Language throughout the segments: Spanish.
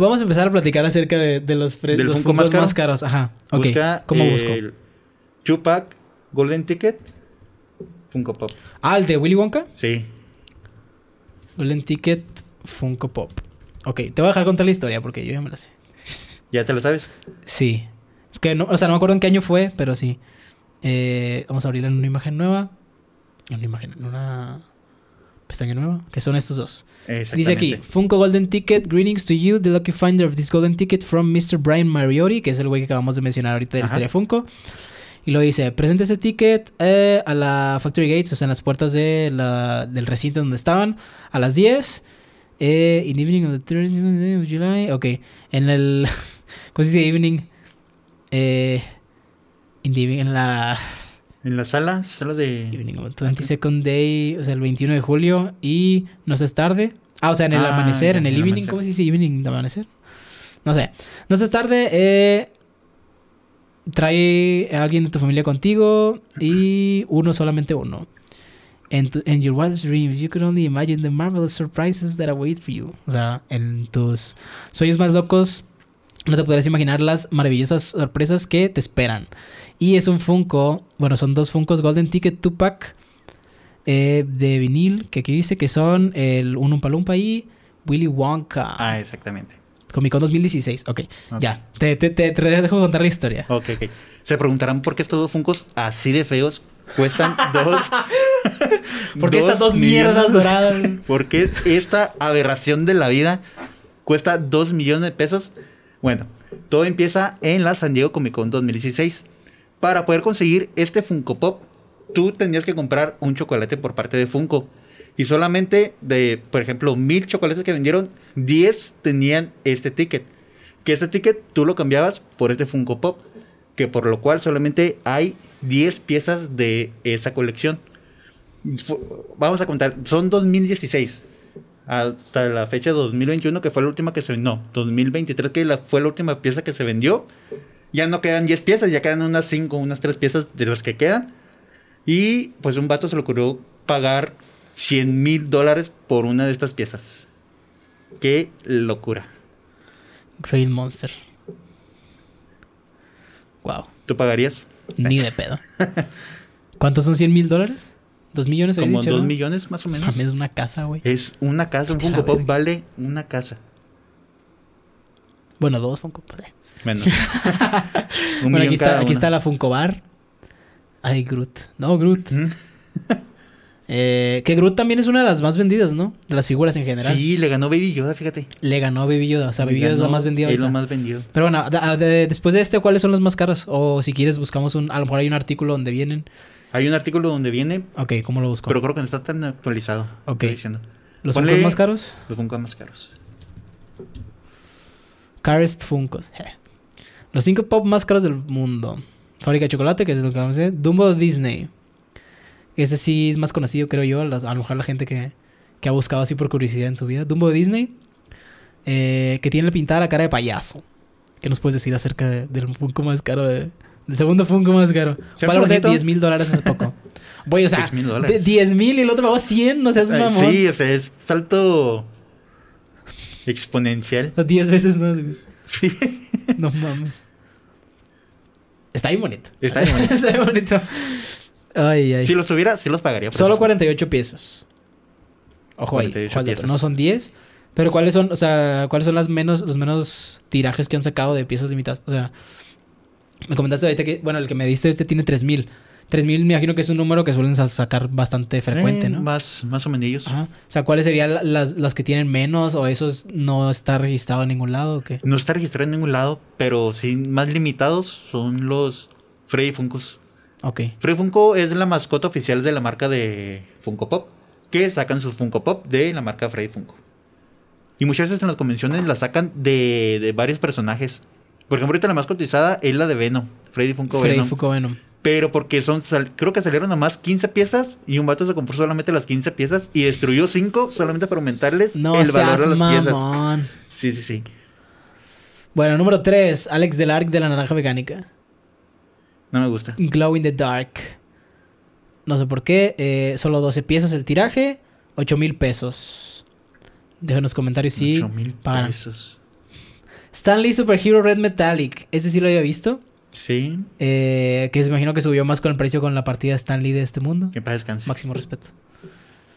Vamos a empezar a platicar acerca de, los, Funko más, caros. Ajá. Ok. Busca ¿Cómo busco? Chupac, Golden Ticket, Funko Pop. Ah, el de Willy Wonka. Sí. Golden Ticket, Funko Pop. Ok, te voy a dejar contar la historia porque yo ya me la sé. ¿Ya te lo sabes? Sí. Que no, o sea, no me acuerdo en qué año fue, pero sí. Eh, vamos a abrirla en una imagen nueva. En una imagen, en una pestaña nueva, que son estos dos. Dice aquí, Funko Golden Ticket, greetings to you, the lucky finder of this golden ticket from Mr. Brian Mariotti, que es el güey que acabamos de mencionar ahorita de la historia de Funko. Y lo dice, presente ese ticket eh, a la Factory Gates, o sea, en las puertas del recinto donde estaban, a las 10. Eh, in evening of the 30th of July. Ok, en el... ¿Cómo se dice evening? Eh, in the, en la... En la sala, sala de... Evening 22nd Day, o sea, el 21 de julio y no es tarde. Ah, o sea, en el ah, amanecer, en el, evening, ¿cómo se dice evening de amanecer? No sé. No es tarde, eh, trae a alguien de tu familia contigo y uno, solamente uno. your dreams, you only imagine the marvelous surprises that await you. O sea, en tus sueños más locos, no te podrás imaginar las maravillosas sorpresas que te esperan. Y es un Funko, bueno, son dos Funkos Golden Ticket Tupac eh, de vinil, que aquí dice que son el un Palumpa y Willy Wonka. Ah, exactamente. Comic Con 2016, ok. Ya, te, te, dejo contar la historia. Ok, ok. Se preguntarán por qué estos dos Funkos así de feos cuestan dos. ¿Por qué estas dos mierdas doradas? ¿Por qué esta aberración de la vida cuesta dos millones de pesos? Bueno, todo empieza en la San Diego Comic Con 2016. Para poder conseguir este Funko Pop, tú tenías que comprar un chocolate por parte de Funko. Y solamente de, por ejemplo, mil chocolates que vendieron, 10 tenían este ticket. Que este ticket tú lo cambiabas por este Funko Pop. Que por lo cual solamente hay 10 piezas de esa colección. Vamos a contar, son 2016 hasta la fecha 2021, que fue la última que se vendió, no, 2023, que fue la última pieza que se vendió, ya no quedan 10 piezas, ya quedan unas 5, unas 3 piezas de las que quedan. Y pues un vato se le ocurrió pagar 100 mil dólares por una de estas piezas. Qué locura. Great Monster. Wow. ¿Tú pagarías? Ni de pedo. ¿Cuántos son 100 mil dólares? ¿Dos millones Como dicho, dos millones más o menos. es una casa, güey. Es una casa, un Funko Pop vale una casa. Bueno, dos Funko Pop. Eh. Menos. bueno, aquí, está, aquí está, la Funko Bar. Ay, Groot. No, Groot. ¿Mm? eh, que Groot también es una de las más vendidas, ¿no? De las figuras en general. Sí, le ganó Baby Yoda, fíjate. Le ganó Baby Yoda. O sea, Baby Yoda es la más vendida. Es lo más vendido. Pero bueno, después de este, ¿cuáles son las más caras? O si quieres, buscamos un. A lo mejor hay un artículo donde vienen. Hay un artículo donde viene. Ok, ¿cómo lo busco? Pero creo que no está tan actualizado. Ok. ¿Los Funkos más caros? Los Funkos más caros. Carest Funkos. Los cinco pop más caros del mundo. Fábrica de chocolate, que es lo que vamos a Dumbo Disney. Ese sí es más conocido, creo yo. a lo mejor la gente que, ha buscado así por curiosidad en su vida. Dumbo Disney. Eh, que tiene pintada la cara de payaso. ¿Qué nos puedes decir acerca del Funko más caro de, el segundo fue un poco más caro. Valor de 10 mil dólares hace poco. Voy, o sea, 10 mil y el otro pagó 100, no es eh, mamón. sí, o sea, es salto exponencial. 10 veces más, Sí. No mames. Está bien bonito. Está bien bonito. Ay, ay. Si los tuviera, sí los pagaría. Solo 48 piezas. Ojo ahí. No son 10. Pero ¿cuáles son, o sea, cuáles son las menos, los menos tirajes que han sacado de piezas limitadas? O sea, me comentaste ahorita que, bueno, el que me diste este tiene 3000. 3000 me imagino que es un número que suelen sacar bastante eh, frecuente, ¿no? Más, más o menos. Ajá. O sea, ¿cuáles serían las, que tienen menos o esos no está registrado en ningún lado o No está registrado en ningún lado, pero sí más limitados son los Freddy Funkos. Ok. Freddy Funko es la mascota oficial de la marca de Funko Pop, que sacan sus Funko Pop de la marca Freddy Funko. Y muchas veces en las convenciones la sacan de, de varios personajes. Por ejemplo, ahorita la más cotizada es la de Venom, Freddy Funko Freddy Venom. Venom. Pero porque son, creo que salieron nomás 15 piezas y un vato se compró solamente las 15 piezas y destruyó 5 solamente para aumentarles el valor a las piezas. Sí, sí, sí. Bueno, número 3, Alex del Arc de la Naranja Mecánica. No me gusta. Glow in the Dark. No sé por qué. Eh, solo 12 piezas el tiraje. 8 mil pesos. Dejen los comentarios si 8 mil pesos. Stanley Superhero Red Metallic. Ese sí lo había visto. Sí. Eh, que se imagino que subió más con el precio con la partida Stanley de este mundo. Que para descanse. Máximo respeto.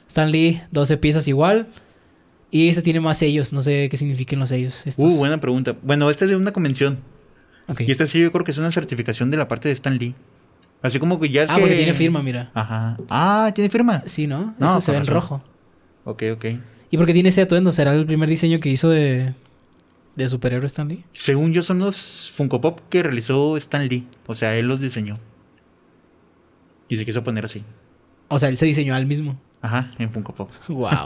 Stanley, 12 piezas igual. Y este tiene más sellos. No sé qué signifiquen los sellos. Uh, buena pregunta. Bueno, este es de una convención. Y este sí yo creo que es una certificación de la parte de Stanley. Así como que ya es ah, porque tiene firma, mira. Ajá. Ah, ¿tiene firma? Sí, ¿no? no Eso se ve en rojo. Ok, ok. Y por qué tiene ese atuendo. Será el primer diseño que hizo de... ¿De superhéroe Stan Lee? Según yo, son los Funko Pop que realizó Stan Lee. O sea, él los diseñó. Y se quiso poner así. O sea, él se diseñó al mismo. Ajá, en Funko Pop. ¡Wow!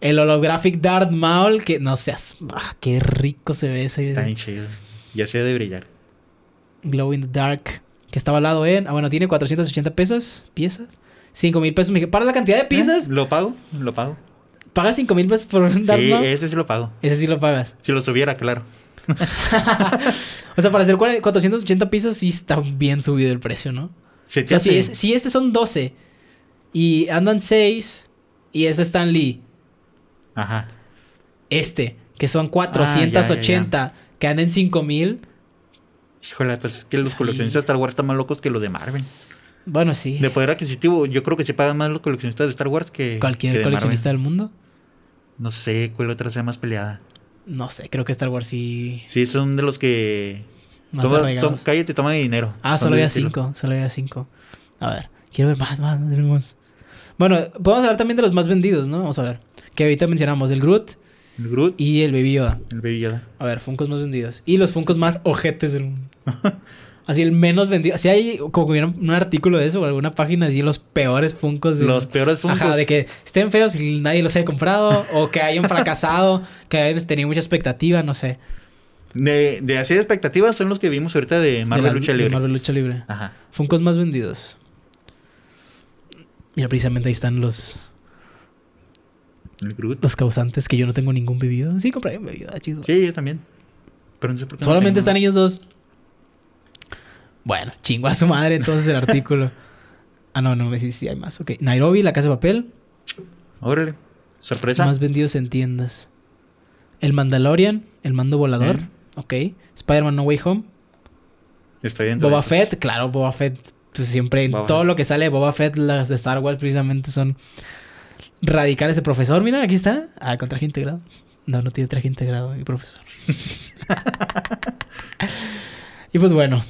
El holographic Darth Maul, que no seas. Ah, ¡Qué rico se ve ese! Está chido. Ya se de brillar. Glow in the Dark, que estaba al lado en. Ah, bueno, tiene 480 pesos. Piezas. 5 mil pesos. Me dije, para la cantidad de eh, piezas. Lo pago, lo pago. ¿Pagas cinco mil pesos por un Sí, ese sí lo pago. Ese sí lo pagas. Si lo subiera, claro. o sea, para hacer 480 pisos sí está bien subido el precio, ¿no? si, este son 12 y andan 6 y es Stan Lee. Ajá. Este, que son 480, ah, que andan en 5000. Híjole, pues es que los coleccionistas de Star Wars están más locos que los de Marvel. Bueno, sí. De poder adquisitivo, yo creo que se pagan más los coleccionistas de Star Wars que. Cualquier coleccionista del mundo. No sé cuál otra sea más peleada. No sé, creo que Star Wars sí. Sí, son de los que. Más toma, cállate, toma dinero. Ah, solo había cinco. Solo había cinco. A ver, quiero ver más, más, más. Bueno, podemos hablar también de los más vendidos, ¿no? Vamos a ver. Que ahorita mencionamos el Groot. El Groot. Y el Baby Yoda. El Baby A ver, Funkos más vendidos. Y los Funkos más ojetes del mundo. Así el menos vendido. Si hay como que hubiera un artículo de eso o alguna página así los peores funcos. De, los peores funcos. Ajá, de que estén feos y nadie los haya comprado o que hayan fracasado, que hayan tenido mucha expectativa, no sé. De, de así de expectativas son los que vimos ahorita de Marvel Lucha Libre. De Marvel Lucha Libre. Ajá. Funcos más vendidos. Mira, precisamente ahí están los... Los causantes que yo no tengo ningún bebido. Sí, compré un bebido, ah, chido. Sí, yo también. Pero no Solamente están ellos dos. Bueno, chingo a su madre entonces el artículo. Ah, no, no, sí, sí, hay más. Ok. Nairobi, la casa de papel. Órale. Sorpresa. Más vendidos en tiendas. El Mandalorian, el mando volador. Ok. Spider-Man No Way Home. Estoy bien. Boba Fett, claro, Boba Fett. Pues siempre en todo lo que sale de Boba Fett, las de Star Wars precisamente son radicales de profesor. Mira, aquí está. Ah, con traje integrado. No, no tiene traje integrado, mi profesor. y pues bueno,